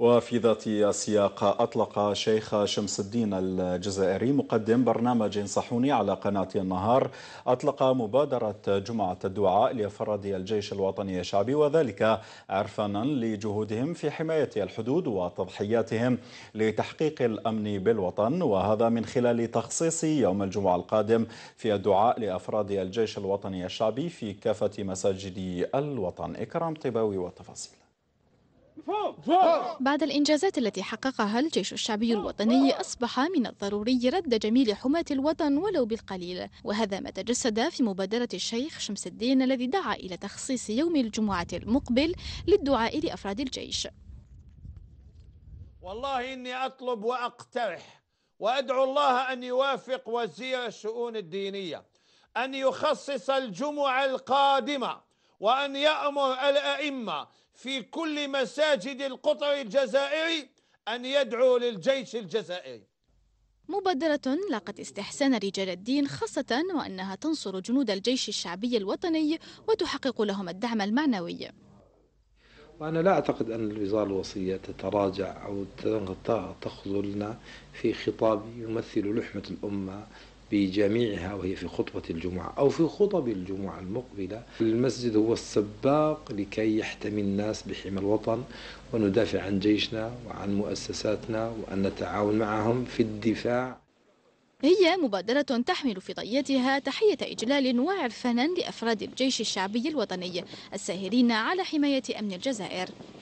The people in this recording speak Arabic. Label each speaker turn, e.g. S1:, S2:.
S1: وفي ذات السياق أطلق شيخ شمس الدين الجزائري مقدم برنامج صحوني على قناة النهار أطلق مبادرة جمعة الدعاء لأفراد الجيش الوطني الشعبي وذلك عرفانا لجهودهم في حماية الحدود وتضحياتهم لتحقيق الأمن بالوطن وهذا من خلال تخصيص يوم الجمعة القادم في الدعاء لأفراد الجيش الوطني الشعبي في كافة مساجد الوطن إكرام طباوي والتفاصيل
S2: بعد الإنجازات التي حققها الجيش الشعبي الوطني أصبح من الضروري رد جميل حماة الوطن ولو بالقليل وهذا ما تجسد في مبادرة الشيخ شمس الدين الذي دعا إلى تخصيص يوم الجمعة المقبل للدعاء لأفراد الجيش
S3: والله إني أطلب وأقترح وأدعو الله أن يوافق وزير الشؤون الدينية أن يخصص الجمعة القادمة وأن يأمر الأئمة في كل مساجد القطر الجزائري أن يدعو للجيش الجزائري
S2: مبادرة لاقت استحسان رجال الدين خاصة وأنها تنصر جنود الجيش الشعبي الوطني وتحقق لهم الدعم المعنوي
S4: وأنا لا أعتقد أن الوزارة الوصية تتراجع أو تخذلنا في خطاب يمثل لحمة الأمة بجميعها وهي في خطبة الجمعة أو في خطب الجمعة المقبلة المسجد هو السباق لكي يحتمي الناس بحمى الوطن وندافع عن جيشنا وعن مؤسساتنا وأن نتعاون معهم في الدفاع
S2: هي مبادرة تحمل في ضيتها تحية إجلال وعرفانا لأفراد الجيش الشعبي الوطني الساهرين على حماية أمن الجزائر